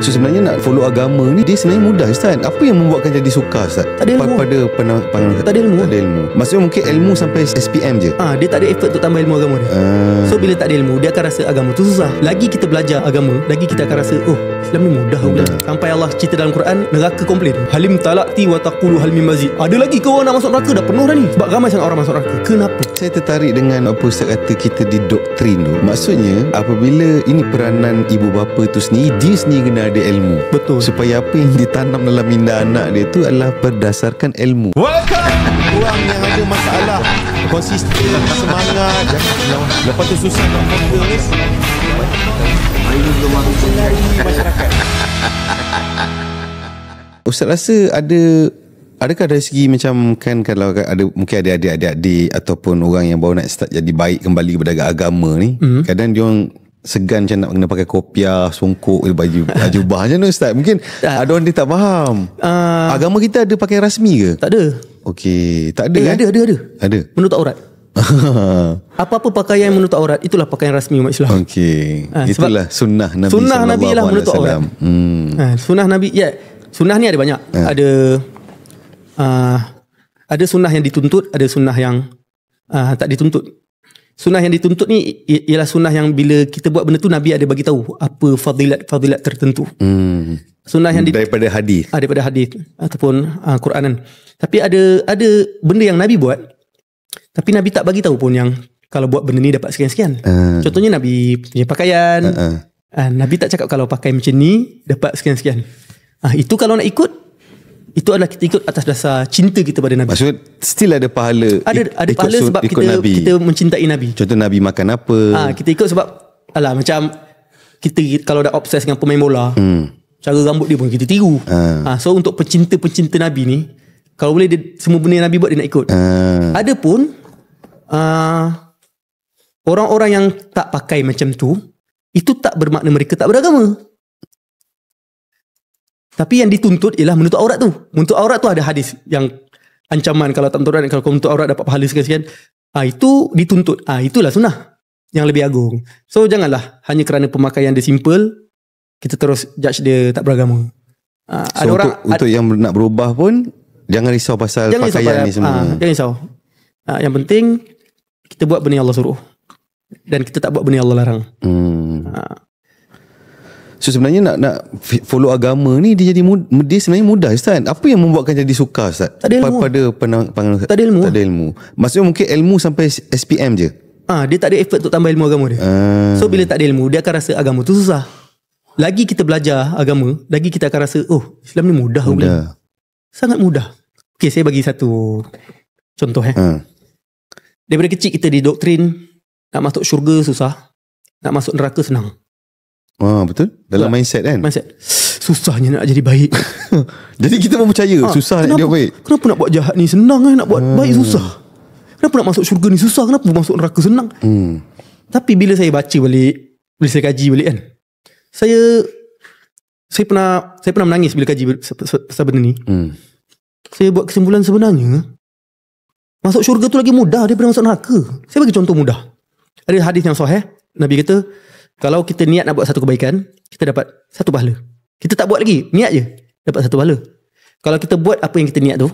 So sebenarnya nak follow agama ni dia sebenarnya mudah Ustaz. Apa yang membuatkan jadi suka Ustaz? Tak ada ilmu. Pada pandangan pan- tak ada ilmu. Maksudnya mungkin ilmu sampai SPM je. Ah dia tak ada effort untuk tambah ilmu agama dia. Uh. So bila tak ada ilmu dia akan rasa agama tu susah. Lagi kita belajar agama, lagi kita akan rasa oh Islam ni mudah pula. Sampai Allah cerita dalam Quran neraka komplain. Halim talaqti wa taqulu hal mazid. Ada lagi ke orang nak masuk neraka dah penuh dah ni sebab ramai sangat orang masuk neraka. Kenapa? Saya tertarik dengan apa ustaz kata kita di doktrin tu. Maksudnya apabila ini peranan ibu bapa tu sendiri dia sendiri kena ada ilmu. Betul. Supaya apa yang ditanam dalam minda anak dia tu adalah berdasarkan ilmu. Welcome orang yang ada masalah konsisten semangat ya. lepas tu susah nak fokus Ustaz rasa ada Adakah dari segi macam kan kalau kan ada mungkin ada ada di ataupun orang yang baru nak start jadi baik kembali kepada agama ni mm. kadang dia orang segan macam nak kena pakai kopiah, songkok, baju jubah macam tu ustaz. Mungkin ada orang dia tak faham. Uh, agama kita ada pakai rasmi ke? Tak ada. Okey, tak ada. Eh, kan? ada ada ada. Ada. Menutup aurat. Apa-apa pakaian yang menutup aurat itulah pakaian rasmi umat Islam. Okey. Uh, itulah sunnah Nabi lah sallallahu alaihi wasallam. Hmm. Uh, sunnah Nabi ya. Yeah. Sunnah ni ada banyak. Yeah. Ada uh, ada sunnah yang dituntut, ada sunnah yang uh, tak dituntut. Sunnah yang dituntut ni ialah sunnah yang bila kita buat benda tu Nabi ada bagi tahu apa fadilat-fadilat tertentu. Hmm. Sunnah yang daripada hadis. Ah, daripada hadis ataupun uh, Quranan. Tapi ada ada benda yang Nabi buat tapi Nabi tak bagi tahu pun yang kalau buat benda ni dapat sekian-sekian. Uh. Contohnya Nabi punya pakaian. Uh-uh. Uh, Nabi tak cakap kalau pakai macam ni dapat sekian-sekian. Ah, itu kalau nak ikut itu adalah kita ikut atas dasar cinta kita pada Nabi. Maksud still ada pahala. Ada ada ikut pahala sebab kita Nabi. kita mencintai Nabi. Contoh Nabi makan apa? Ah, kita ikut sebab alah macam kita kalau dah obses dengan pemain bola. Hmm. Cara rambut dia pun kita tiru. Ah. ah, so untuk pencinta-pencinta Nabi ni, kalau boleh dia semua benda Nabi buat dia nak ikut. Ah. Adapun ah orang-orang yang tak pakai macam tu, itu tak bermakna mereka tak beragama. Tapi yang dituntut ialah menutup aurat tu. Menutup aurat tu ada hadis yang ancaman kalau tak menutup kalau kau menutup aurat dapat pahala sekian-sekian. Ah itu dituntut. Ah itulah sunnah yang lebih agung. So janganlah hanya kerana pemakaian dia simple kita terus judge dia tak beragama. Ah, so ada orang untuk, untuk yang nak berubah pun jangan risau pasal jangan pakaian risau ni semua. Ah, jangan risau. Ah, yang penting kita buat benda yang Allah suruh dan kita tak buat benda yang Allah larang. Hmm. Ah. So sebenarnya nak nak follow agama ni dia jadi mud, dia sebenarnya mudah Ustaz. Apa yang membuatkan jadi suka Ustaz? Tak ada ilmu. Pada penang Ustaz. Tak ada ilmu. Tak ada ilmu. Maksudnya mungkin ilmu sampai SPM je. Ah dia tak ada effort untuk tambah ilmu agama dia. Uh. So bila tak ada ilmu dia akan rasa agama tu susah. Lagi kita belajar agama, lagi kita akan rasa oh Islam ni mudah Mudah. Boleh. Sangat mudah. Okey saya bagi satu contoh eh. Uh. Daripada kecil kita didoktrin nak masuk syurga susah, nak masuk neraka senang. Ah betul. Dalam betul. mindset kan. Mindset. Susahnya nak jadi baik. jadi kita mempercaya ha, ah, susah kenapa, nak jadi baik. Kenapa nak buat jahat ni senang eh nak buat hmm. baik susah. Kenapa nak masuk syurga ni susah, kenapa masuk neraka senang? Hmm. Tapi bila saya baca balik, bila saya kaji balik kan. Saya saya pernah saya pernah menangis bila kaji pasal benda ni. Hmm. Saya buat kesimpulan sebenarnya masuk syurga tu lagi mudah daripada masuk neraka. Saya bagi contoh mudah. Ada hadis yang sahih, Nabi kata kalau kita niat nak buat satu kebaikan, kita dapat satu pahala. Kita tak buat lagi, niat je, dapat satu pahala. Kalau kita buat apa yang kita niat tu,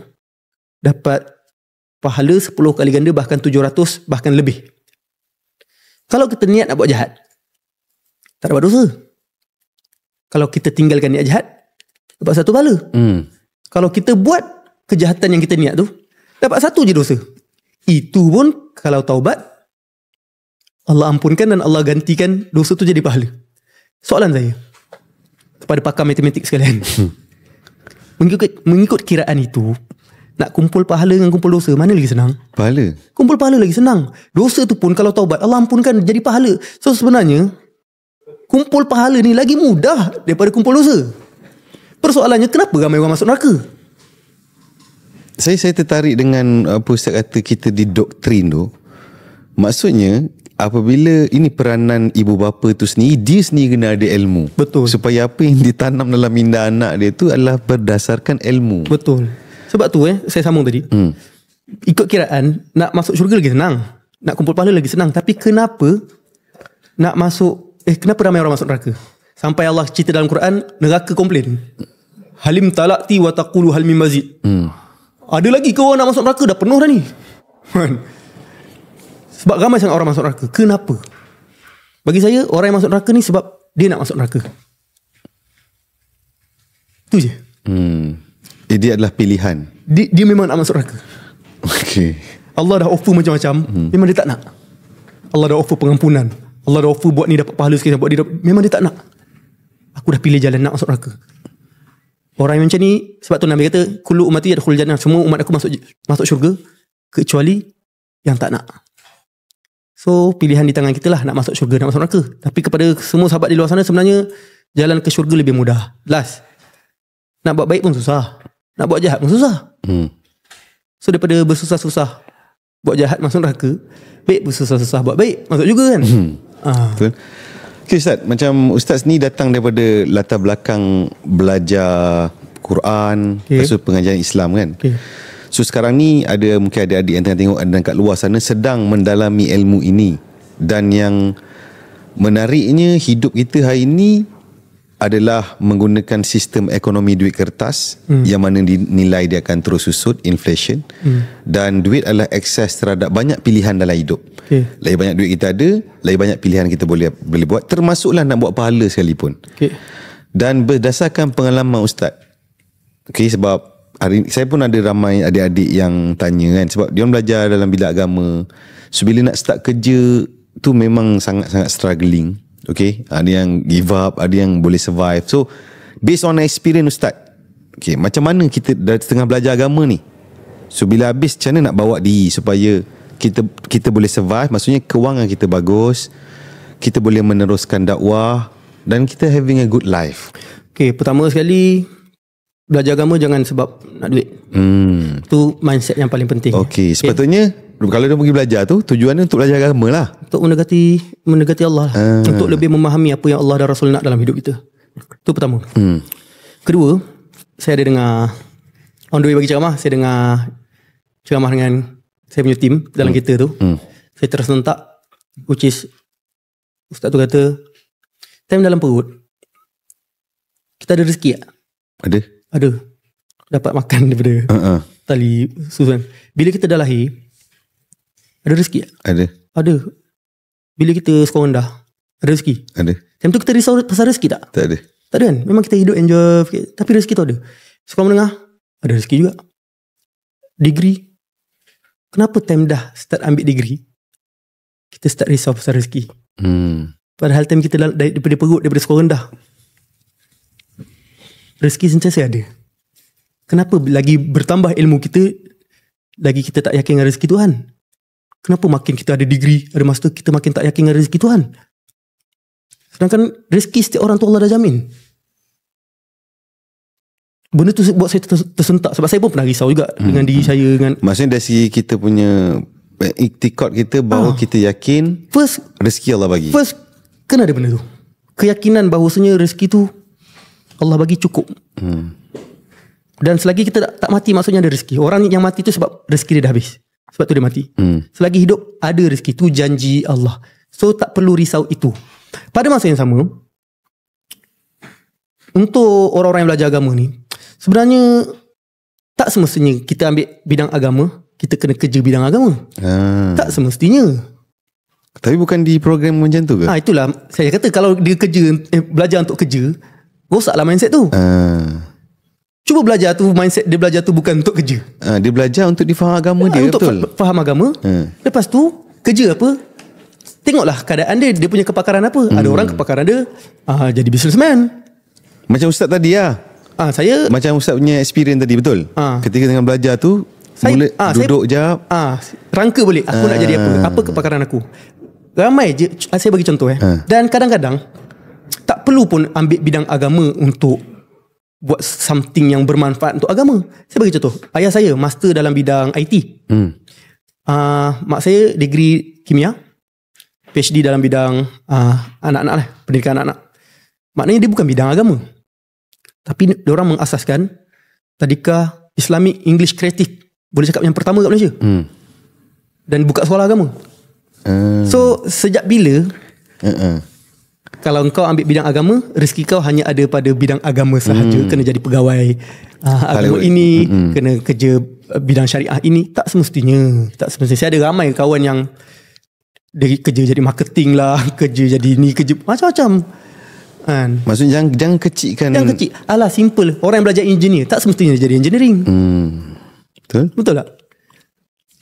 dapat pahala 10 kali ganda, bahkan 700, bahkan lebih. Kalau kita niat nak buat jahat, tak dapat dosa. Kalau kita tinggalkan niat jahat, dapat satu pahala. Hmm. Kalau kita buat kejahatan yang kita niat tu, dapat satu je dosa. Itu pun kalau taubat, Allah ampunkan dan Allah gantikan dosa tu jadi pahala. Soalan saya kepada pakar matematik sekalian. mengikut, mengikut kiraan itu, nak kumpul pahala dengan kumpul dosa, mana lagi senang? Pahala. Kumpul pahala lagi senang. Dosa tu pun kalau taubat, Allah ampunkan jadi pahala. So sebenarnya, kumpul pahala ni lagi mudah daripada kumpul dosa. Persoalannya, kenapa ramai orang masuk neraka? Saya saya tertarik dengan apa Ustaz kata kita di doktrin tu. Maksudnya, apabila ini peranan ibu bapa tu sendiri dia sendiri kena ada ilmu betul supaya apa yang ditanam dalam minda anak dia tu adalah berdasarkan ilmu betul sebab tu eh saya sambung tadi hmm. ikut kiraan nak masuk syurga lagi senang nak kumpul pahala lagi senang tapi kenapa nak masuk eh kenapa ramai orang masuk neraka sampai Allah cerita dalam Quran neraka komplain halim talakti wa taqulu hal mim mazid hmm. ada lagi ke orang nak masuk neraka dah penuh dah ni Sebab ramai sangat orang masuk neraka. Kenapa? Bagi saya, orang yang masuk neraka ni sebab dia nak masuk neraka. Itu je. Hmm. Eh, dia adalah pilihan. Dia, dia memang nak masuk neraka. Okay. Allah dah offer macam-macam. Hmm. Memang dia tak nak. Allah dah offer pengampunan. Allah dah offer buat ni dapat pahala sekali. Buat dia dapat. Memang dia tak nak. Aku dah pilih jalan nak masuk neraka. Orang yang macam ni, sebab tu Nabi kata, Kulu umat tu ada dah jannah. Semua umat aku masuk masuk syurga. Kecuali yang tak nak. So pilihan di tangan kita lah nak masuk syurga nak masuk neraka. Tapi kepada semua sahabat di luar sana sebenarnya jalan ke syurga lebih mudah. Last. Nak buat baik pun susah. Nak buat jahat pun susah. Hmm. So daripada bersusah-susah buat jahat masuk neraka, baik bersusah-susah buat baik masuk juga kan? Hmm. Ah. Betul. Okay Ustaz, macam Ustaz ni datang daripada latar belakang belajar Quran, okay. pengajian Islam kan? Okay. So sekarang ni ada mungkin ada adik yang tengah tengok ada kat luar sana sedang mendalami ilmu ini. Dan yang menariknya hidup kita hari ini adalah menggunakan sistem ekonomi duit kertas hmm. yang mana nilai dia akan terus susut inflation hmm. dan duit adalah akses terhadap banyak pilihan dalam hidup. Okay. Lebih banyak duit kita ada, lebih banyak pilihan kita boleh boleh buat termasuklah nak buat pahala sekalipun. Okay. Dan berdasarkan pengalaman ustaz. Okey sebab hari ini, saya pun ada ramai adik-adik yang tanya kan sebab dia belajar dalam bidang agama. So bila nak start kerja tu memang sangat-sangat struggling. Okay ada yang give up, ada yang boleh survive. So based on experience ustaz. Okay macam mana kita dah tengah belajar agama ni? So bila habis macam mana nak bawa diri supaya kita kita boleh survive, maksudnya kewangan kita bagus, kita boleh meneruskan dakwah dan kita having a good life. Okay, pertama sekali Belajar agama jangan sebab nak duit. Hmm. Tu mindset yang paling penting. Okey, sepatutnya kalau dia pergi belajar tu tujuannya untuk belajar agama lah. Untuk mendekati mendekati Allah lah. Uh. Untuk lebih memahami apa yang Allah dan Rasul nak dalam hidup kita. Tu pertama. Hmm. Kedua, saya ada dengar on the way bagi ceramah, saya dengar ceramah dengan saya punya tim dalam hmm. kita tu. Hmm. Saya tersentak which is ustaz tu kata time dalam perut kita ada rezeki tak? Ada ada dapat makan daripada uh-uh. tali susun. Bila kita dah lahir, ada rezeki? Ada. Ada. Bila kita sekolah rendah, ada rezeki? Ada. Time tu kita risau pasal rezeki tak? Tak ada. Tak ada kan? Memang kita hidup enjoy, tapi rezeki tu ada. Sekolah menengah, ada rezeki juga. Degree. Kenapa time dah start ambil degree, kita start risau pasal rezeki? Hmm. Padahal time kita dah, daripada perut, daripada sekolah rendah, rezeki sentiasa ada. Kenapa lagi bertambah ilmu kita, lagi kita tak yakin dengan rezeki Tuhan? Kenapa makin kita ada degree, ada master, kita makin tak yakin dengan rezeki Tuhan? Sedangkan rezeki setiap orang tu Allah dah jamin. Benda tu buat saya tersentak sebab saya pun pernah risau juga hmm. dengan diri hmm. saya. Dengan Maksudnya dari segi kita punya eh, iktikot kita bahawa ha. kita yakin first, rezeki Allah bagi. First, kena ada benda tu. Keyakinan bahawasanya rezeki tu Allah bagi cukup. Hmm. Dan selagi kita tak, tak mati maksudnya ada rezeki. Orang yang mati tu sebab rezeki dia dah habis. Sebab tu dia mati. Hmm. Selagi hidup ada rezeki tu janji Allah. So tak perlu risau itu. Pada masa yang sama untuk orang-orang yang belajar agama ni sebenarnya tak semestinya kita ambil bidang agama, kita kena kerja bidang agama. Ha. Tak semestinya. Tapi bukan di program macam tu ke? Ah ha, itulah saya kata kalau dia kerja eh, belajar untuk kerja, Rosaklah mindset tu. Uh. Cuba belajar tu mindset dia belajar tu bukan untuk kerja. Uh, dia belajar untuk difaham agama ya, dia untuk betul. faham agama. Uh. Lepas tu kerja apa? Tengoklah keadaan dia dia punya kepakaran apa. Hmm. Ada orang kepakaran dia uh, jadi businessman. Macam ustaz tadi lah. Ah uh, saya macam ustaz punya experience tadi betul. Uh. Ketika dengan belajar tu saya, mula uh, duduk saya, jap. Ah uh, rangka balik aku uh. nak jadi apa? Apa kepakaran aku? Ramai je saya bagi contoh eh. Uh. Dan kadang-kadang perlu pun ambil bidang agama untuk buat something yang bermanfaat untuk agama. Saya bagi contoh. Ayah saya master dalam bidang IT. Hmm. Uh, mak saya degree kimia. PhD dalam bidang uh, anak-anak lah. Pendidikan anak-anak. Maknanya dia bukan bidang agama. Tapi dia orang mengasaskan tadika Islamic English Creative. Boleh cakap yang pertama kat Malaysia. Hmm. Dan buka sekolah agama. Hmm. So sejak bila... Uh-uh kalau engkau ambil bidang agama rezeki kau hanya ada pada bidang agama sahaja hmm. kena jadi pegawai uh, agama Hollywood. ini hmm kena kerja eh, bidang syariah ini tak semestinya tak semestinya saya ada ramai kawan yang dari kerja jadi marketing lah kerja jadi ni kerja macam-macam kan maksudnya jangan jangan kan? jangan kecil alah simple orang yang belajar engineer tak semestinya jadi engineering hmm. betul betul tak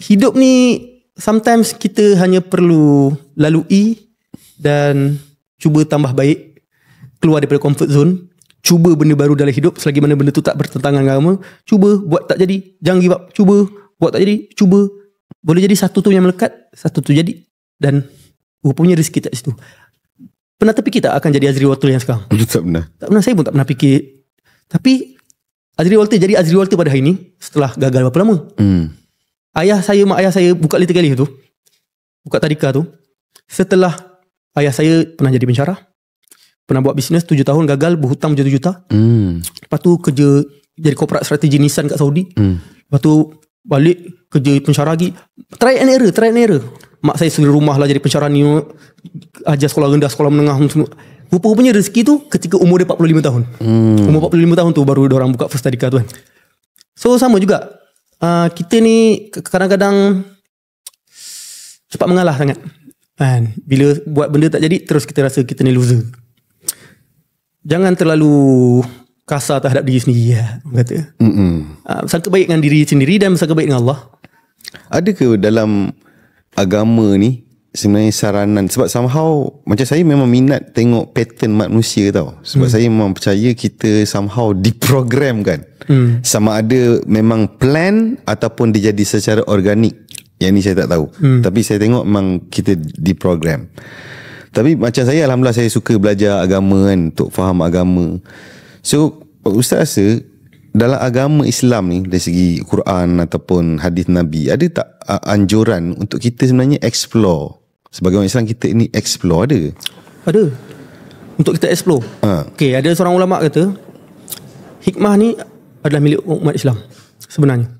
hidup ni sometimes kita hanya perlu lalui dan cuba tambah baik keluar daripada comfort zone cuba benda baru dalam hidup selagi mana benda tu tak bertentangan dengan agama cuba buat tak jadi jangan give up cuba buat tak jadi cuba boleh jadi satu tu yang melekat satu tu jadi dan rupanya rezeki tak situ pernah terfikir tak akan jadi Azri Walter yang sekarang tak pernah tak pernah saya pun tak pernah fikir tapi Azri Walter jadi Azri Walter pada hari ini setelah gagal berapa lama hmm. ayah saya mak ayah saya buka literally tu buka tadika tu setelah Ayah saya pernah jadi pencara. Pernah buat bisnes 7 tahun gagal berhutang macam 7 juta. Hmm. Lepas tu kerja jadi corporate strategi Nissan kat Saudi. Hmm. Lepas tu balik kerja pencara lagi. Try and error, try and error. Mak saya sendiri rumah lah jadi pencara ni. Ajar sekolah rendah, sekolah menengah. Rupa-rupanya rezeki tu ketika umur dia 45 tahun. Hmm. Umur 45 tahun tu baru dia orang buka first tadika tu kan. So sama juga. Uh, kita ni kadang-kadang cepat mengalah sangat. Kan? Bila buat benda tak jadi, terus kita rasa kita ni loser. Jangan terlalu kasar terhadap diri sendiri. Ya, kata. Mm-mm. Ah, sangka baik dengan diri sendiri dan sangka baik dengan Allah. Adakah dalam agama ni sebenarnya saranan sebab somehow macam saya memang minat tengok pattern manusia tau sebab hmm. saya memang percaya kita somehow diprogram kan hmm. sama ada memang plan ataupun dia jadi secara organik yang ni saya tak tahu. Hmm. Tapi saya tengok memang kita diprogram. Tapi macam saya alhamdulillah saya suka belajar agama kan untuk faham agama. So ustaz rasa dalam agama Islam ni dari segi Quran ataupun hadis Nabi ada tak anjuran untuk kita sebenarnya explore sebagai orang Islam kita ni explore ada? Ada. Untuk kita explore. Ha. Okay, ada seorang ulama kata hikmah ni adalah milik umat Islam sebenarnya.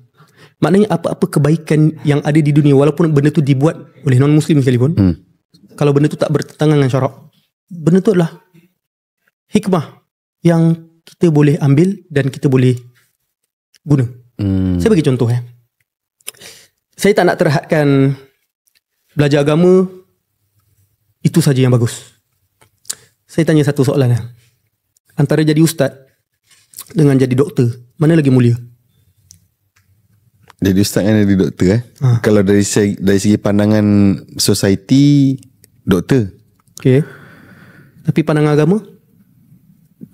Maknanya apa-apa kebaikan yang ada di dunia walaupun benda tu dibuat oleh non muslim sekalipun. Hmm. Kalau benda tu tak bertentangan dengan syarak. Benda tu adalah hikmah yang kita boleh ambil dan kita boleh guna. Hmm. Saya bagi contoh eh. Saya tak nak terhadkan belajar agama itu saja yang bagus. Saya tanya satu soalan eh. Antara jadi ustaz dengan jadi doktor, mana lagi mulia? Jadi ustaz kan jadi doktor eh. Ha. Kalau dari segi, dari segi pandangan society doktor. Okey. Tapi pandangan agama?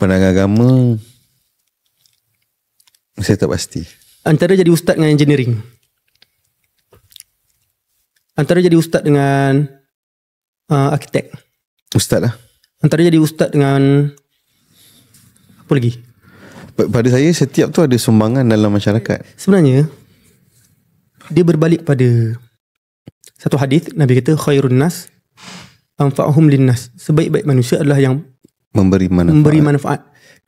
Pandangan agama saya tak pasti. Antara jadi ustaz dengan engineering. Antara jadi ustaz dengan uh, arkitek. Ustaz lah. Antara jadi ustaz dengan apa lagi? Pada saya setiap tu ada sumbangan dalam masyarakat. Sebenarnya dia berbalik pada satu hadis Nabi kata khairun nas anfa'uhum linnas. Sebaik-baik manusia adalah yang memberi manfaat. Memberi manfaat.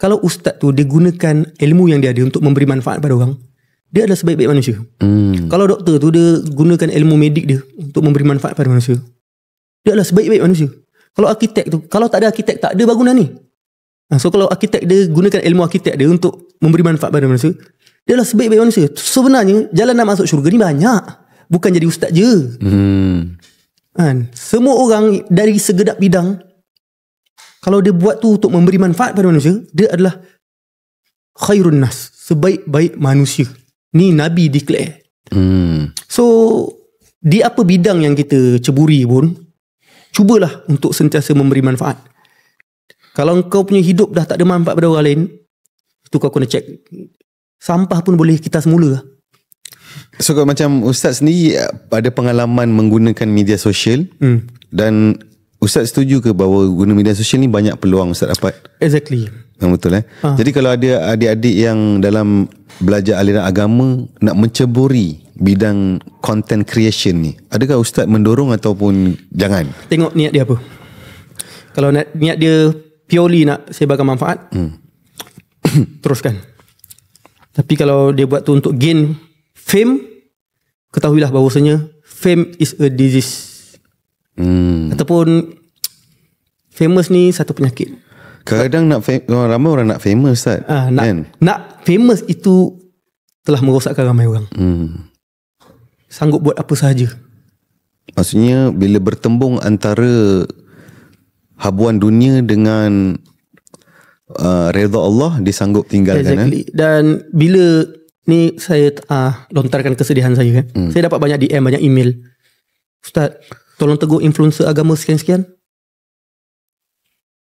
Kalau ustaz tu dia gunakan ilmu yang dia ada untuk memberi manfaat pada orang, dia adalah sebaik-baik manusia. Hmm. Kalau doktor tu dia gunakan ilmu medik dia untuk memberi manfaat pada manusia, dia adalah sebaik-baik manusia. Kalau arkitek tu, kalau tak ada arkitek, tak ada bangunan ni. Ha, so kalau arkitek dia gunakan ilmu arkitek dia untuk memberi manfaat pada manusia, dia lah sebaik-baik manusia Sebenarnya Jalan nak masuk syurga ni banyak Bukan jadi ustaz je hmm. Kan Semua orang Dari segedap bidang Kalau dia buat tu Untuk memberi manfaat pada manusia Dia adalah Khairun nas Sebaik-baik manusia Ni Nabi declare hmm. So Di apa bidang yang kita Ceburi pun Cubalah Untuk sentiasa memberi manfaat Kalau kau punya hidup Dah tak ada manfaat pada orang lain tu kau kena check sampah pun boleh kita semula. So kalau macam ustaz sendiri ada pengalaman menggunakan media sosial hmm. dan ustaz setuju ke bahawa guna media sosial ni banyak peluang ustaz dapat? Exactly. Yang betul eh. Ha. Jadi kalau ada adik-adik yang dalam belajar aliran agama nak menceburi bidang content creation ni, adakah ustaz mendorong ataupun jangan? Tengok niat dia apa. Kalau niat dia purely nak sebarkan manfaat, hmm. teruskan. Tapi kalau dia buat tu untuk gain fame, ketahuilah bahawasanya fame is a disease. Hmm. Ataupun famous ni satu penyakit. Kadang nak fam- ramai orang nak famous tak? Ah, nak, kan? nak famous itu telah merosakkan ramai orang. Hmm. Sanggup buat apa sahaja. Maksudnya bila bertembung antara habuan dunia dengan uh, redha Allah dia tinggal tinggalkan exactly. eh? dan bila ni saya uh, lontarkan kesedihan saya kan hmm. saya dapat banyak DM banyak email ustaz tolong tegur influencer agama sekian-sekian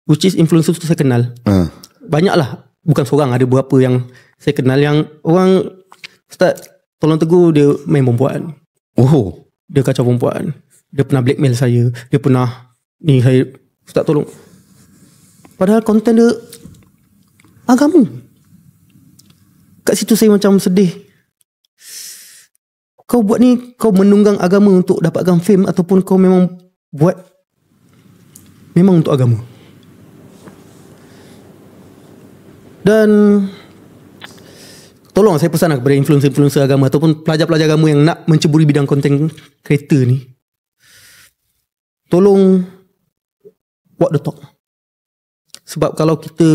which is influencer tu saya kenal uh. banyaklah bukan seorang ada beberapa yang saya kenal yang orang ustaz tolong tegur dia main perempuan oh dia kacau perempuan dia pernah blackmail saya dia pernah ni saya ustaz tolong padahal konten dia agama. Kat situ saya macam sedih. Kau buat ni, kau menunggang agama untuk dapatkan fame ataupun kau memang buat memang untuk agama. Dan tolong saya pesan kepada influencer-influencer agama ataupun pelajar-pelajar agama yang nak menceburi bidang konten kereta ni. Tolong walk the talk. Sebab kalau kita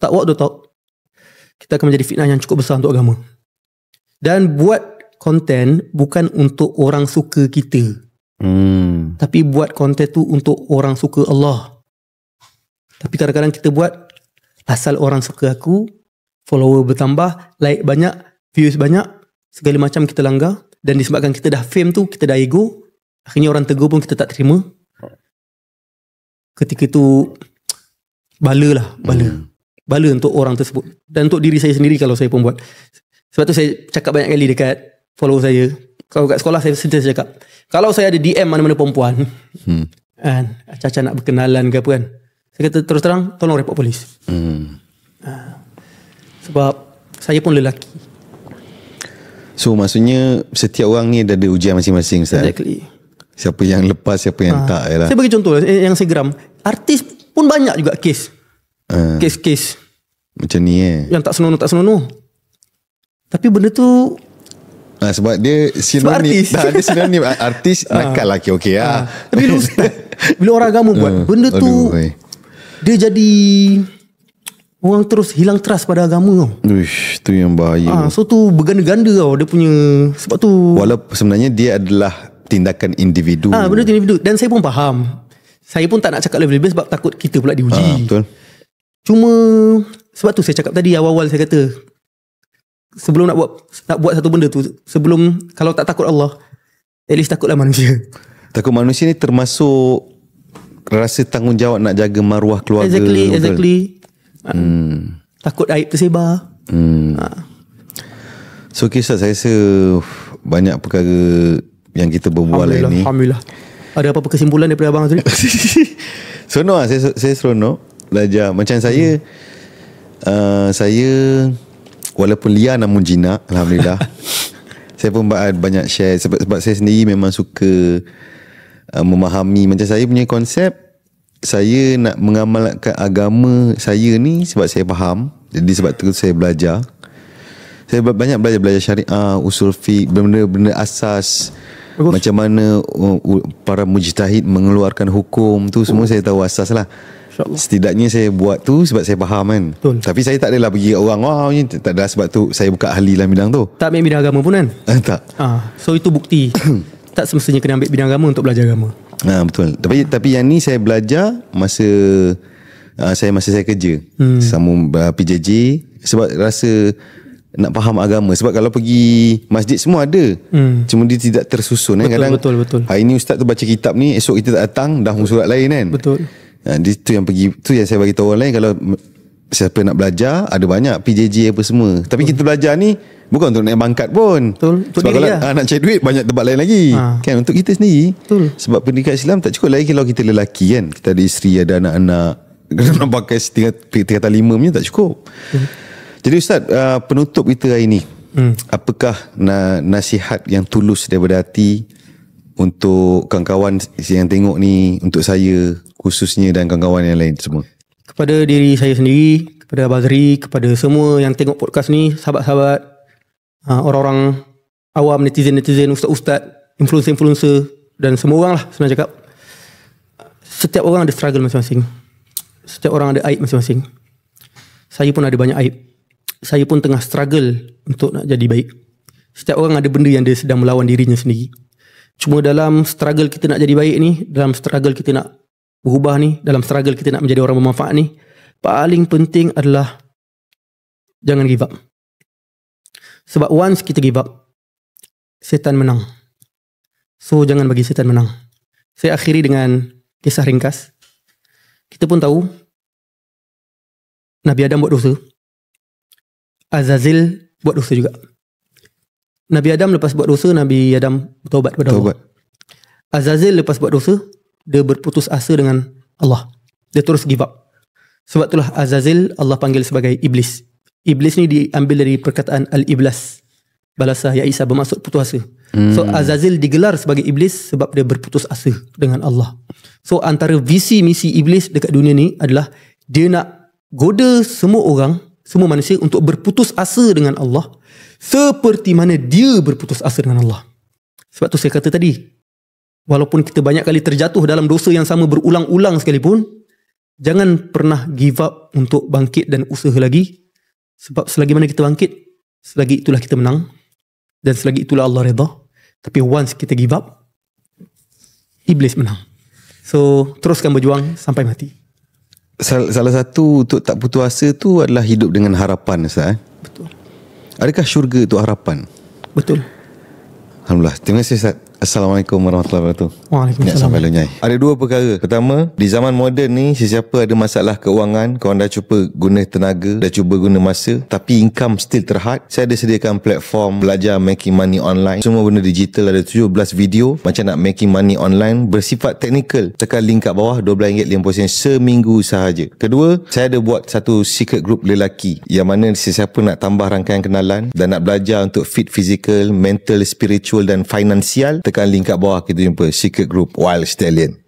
takwa atau tak kita akan menjadi fitnah yang cukup besar untuk agama dan buat konten bukan untuk orang suka kita hmm. tapi buat konten tu untuk orang suka Allah tapi kadang-kadang kita buat asal orang suka aku follower bertambah like banyak views banyak segala macam kita langgar dan disebabkan kita dah fame tu kita dah ego akhirnya orang tegur pun kita tak terima ketika tu bala lah bala hmm bala untuk orang tersebut dan untuk diri saya sendiri kalau saya pun buat sebab tu saya cakap banyak kali dekat follow saya kalau kat sekolah saya sentiasa cakap kalau saya ada DM mana-mana perempuan hmm. kan caca nak berkenalan ke apa kan saya kata terus terang tolong report polis hmm. Ha. sebab saya pun lelaki so maksudnya setiap orang ni ada, ujian masing-masing Ustaz exactly siapa yang lepas siapa yang ha. tak ialah. saya bagi contoh eh, yang saya geram artis pun banyak juga case Ah. kes-kes macam ni eh yang tak senonoh tak senonoh tapi benda tu nah, sebab dia sinonim sebab artis. dah ada sinonim artis ah. nakal lah okey okay, uh, ah. ah. tapi lu, bila orang agama buat uh, benda tu aduh, dia jadi orang terus hilang trust pada agama tau. Uish, tu yang bahaya. Ah, so tu berganda-ganda tau dia punya sebab tu. Walaupun sebenarnya dia adalah tindakan individu. Ah, benda individu dan saya pun faham. Saya pun tak nak cakap lebih-lebih sebab takut kita pula diuji. Ah, betul. Cuma sebab tu saya cakap tadi awal-awal saya kata sebelum nak buat nak buat satu benda tu sebelum kalau tak takut Allah at least takutlah manusia. Takut manusia ni termasuk rasa tanggungjawab nak jaga maruah keluarga. Exactly, betul. exactly. Ah, hmm. Takut aib tersebar. Hmm. Ha. So kisah saya rasa banyak perkara yang kita berbual ini. Alhamdulillah. Ada apa-apa kesimpulan daripada abang tadi? seronok lah. Saya, saya seronok belajar macam saya hmm. uh, saya walaupun Lia namun jinak alhamdulillah saya pun banyak share sebab sebab saya sendiri memang suka uh, memahami macam saya punya konsep saya nak mengamalkan agama saya ni sebab saya faham jadi sebab tu saya belajar saya banyak belajar belajar syariah usul fiqh benda-benda asas Bagus. macam mana uh, para mujtahid mengeluarkan hukum tu semua uh. saya tahu asas lah InsyaAllah Setidaknya saya buat tu Sebab saya faham kan Betul Tapi saya tak adalah pergi orang Wah ni tak ada lah sebab tu Saya buka ahli dalam bidang tu Tak ambil bidang agama pun kan uh, Tak uh, So itu bukti Tak semestinya kena ambil bidang agama Untuk belajar agama Ah uh, Betul Tapi uh. tapi yang ni saya belajar Masa uh, saya Masa saya kerja hmm. Sama uh, ah, PJJ Sebab rasa nak faham agama sebab kalau pergi masjid semua ada hmm. cuma dia tidak tersusun eh. betul, eh. betul, betul, hari ni ustaz tu baca kitab ni esok kita datang dah surat lain kan betul Ya, dia tu yang pergi tu yang saya bagi tahu orang lain kalau siapa nak belajar ada banyak PJJ apa semua. Tapi Betul. kita belajar ni bukan untuk naik bangkat pun. Betul. Untuk Sebab kalau lah. nak cari duit banyak tempat lain lagi. Ha. Kan untuk kita sendiri. Betul. Sebab pendidikan Islam tak cukup lagi kalau kita lelaki kan. Kita ada isteri ada anak-anak kena nak pakai setengah kata lima punya tak cukup. Betul. Jadi ustaz ah, penutup kita hari ni. Hmm. Apakah nasihat yang tulus daripada hati untuk kawan-kawan yang tengok ni untuk saya khususnya dan kawan-kawan yang lain semua? Kepada diri saya sendiri, kepada Abah Zri, kepada semua yang tengok podcast ni, sahabat-sahabat, ah, orang-orang awam, netizen-netizen, ustaz-ustaz, influencer-influencer dan semua orang lah sebenarnya cakap. Setiap orang ada struggle masing-masing. Setiap orang ada aib masing-masing. Saya pun ada banyak aib. Saya pun tengah struggle untuk nak jadi baik. Setiap orang ada benda yang dia sedang melawan dirinya sendiri. Cuma dalam struggle kita nak jadi baik ni, dalam struggle kita nak berubah ni, dalam struggle kita nak menjadi orang bermanfaat ni, paling penting adalah jangan give up. Sebab once kita give up, setan menang. So jangan bagi setan menang. Saya akhiri dengan kisah ringkas. Kita pun tahu Nabi Adam buat dosa. Azazil buat dosa juga. Nabi Adam lepas buat dosa Nabi Adam bertaubat kepada Allah. Azazil lepas buat dosa dia berputus asa dengan Allah. Dia terus give up. Sebab itulah Azazil Allah panggil sebagai iblis. Iblis ni diambil dari perkataan al-iblas. Balasah ya Isa bermaksud putus asa. Hmm. So Azazil digelar sebagai iblis sebab dia berputus asa dengan Allah. So antara visi misi iblis dekat dunia ni adalah dia nak goda semua orang, semua manusia untuk berputus asa dengan Allah seperti mana dia berputus asa dengan Allah. Sebab tu saya kata tadi, walaupun kita banyak kali terjatuh dalam dosa yang sama berulang-ulang sekalipun, jangan pernah give up untuk bangkit dan usaha lagi. Sebab selagi mana kita bangkit, selagi itulah kita menang. Dan selagi itulah Allah reda. Tapi once kita give up, Iblis menang. So, teruskan berjuang sampai mati. Salah satu untuk tak putus asa tu adalah hidup dengan harapan, Ustaz. Eh? Betul. Adakah syurga itu harapan? Betul. Alhamdulillah. Terima kasih Ustaz. Assalamualaikum warahmatullahi wabarakatuh. Waalaikumsalam. Sampai lunyai. Ada dua perkara. Pertama, di zaman moden ni sesiapa ada masalah keuangan, kau dah cuba guna tenaga, dah cuba guna masa tapi income still terhad, saya ada sediakan platform belajar making money online. Semua benda digital ada 17 video macam nak making money online bersifat teknikal. Tekan link kat bawah RM12.50 seminggu sahaja. Kedua, saya ada buat satu secret group lelaki yang mana sesiapa nak tambah rangkaian kenalan dan nak belajar untuk fit physical, mental, spiritual dan finansial, tekan link kat bawah kita jumpa Secret Group Wild Stallion.